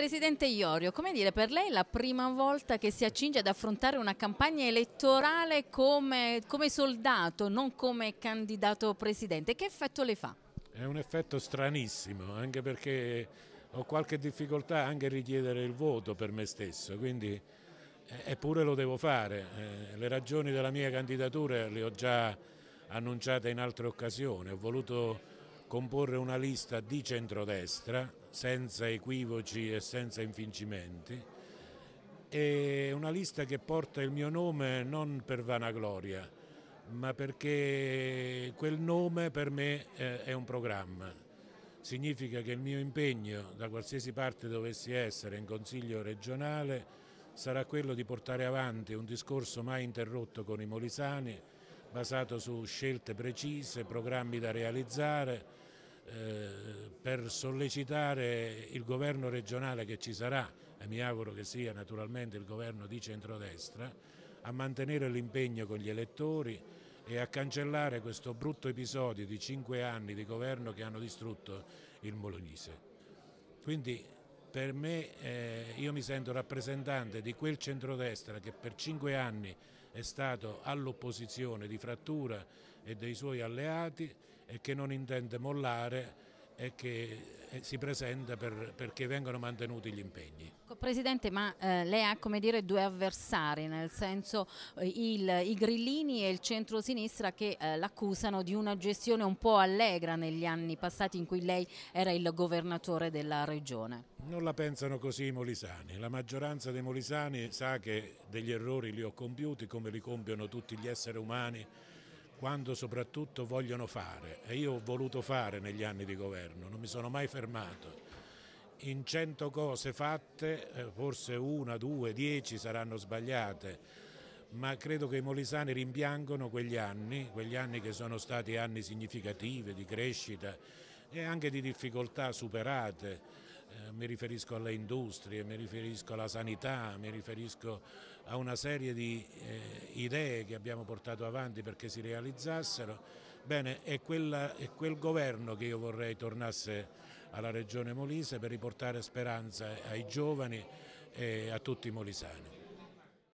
Presidente Iorio, come dire, per lei è la prima volta che si accinge ad affrontare una campagna elettorale come, come soldato, non come candidato presidente. Che effetto le fa? È un effetto stranissimo, anche perché ho qualche difficoltà anche a richiedere il voto per me stesso, quindi eh, eppure lo devo fare. Eh, le ragioni della mia candidatura le ho già annunciate in altre occasioni, ho voluto comporre una lista di centrodestra senza equivoci e senza infincimenti e una lista che porta il mio nome non per vanagloria ma perché quel nome per me eh, è un programma. Significa che il mio impegno, da qualsiasi parte dovessi essere in Consiglio regionale, sarà quello di portare avanti un discorso mai interrotto con i molisani, basato su scelte precise, programmi da realizzare eh, per sollecitare il governo regionale che ci sarà, e mi auguro che sia naturalmente il governo di centrodestra, a mantenere l'impegno con gli elettori e a cancellare questo brutto episodio di cinque anni di governo che hanno distrutto il Bolognese. Quindi per me eh, io mi sento rappresentante di quel centrodestra che per cinque anni è stato all'opposizione di Frattura e dei suoi alleati e che non intende mollare e che eh, si presenta per, perché vengano mantenuti gli impegni. Presidente, ma eh, lei ha come dire due avversari, nel senso eh, il, i grillini e il centro-sinistra che eh, l'accusano di una gestione un po' allegra negli anni passati in cui lei era il governatore della regione. Non la pensano così i molisani, la maggioranza dei molisani sa che degli errori li ho compiuti come li compiono tutti gli esseri umani quando soprattutto vogliono fare. E io ho voluto fare negli anni di governo, non mi sono mai fermato. In cento cose fatte, eh, forse una, due, dieci saranno sbagliate, ma credo che i molisani rimpiangono quegli anni, quegli anni che sono stati anni significativi di crescita e anche di difficoltà superate. Eh, mi riferisco alle industrie, mi riferisco alla sanità, mi riferisco a una serie di eh, idee che abbiamo portato avanti perché si realizzassero, bene, è, quella, è quel governo che io vorrei tornasse alla regione Molise per riportare speranza ai giovani e a tutti i molisani.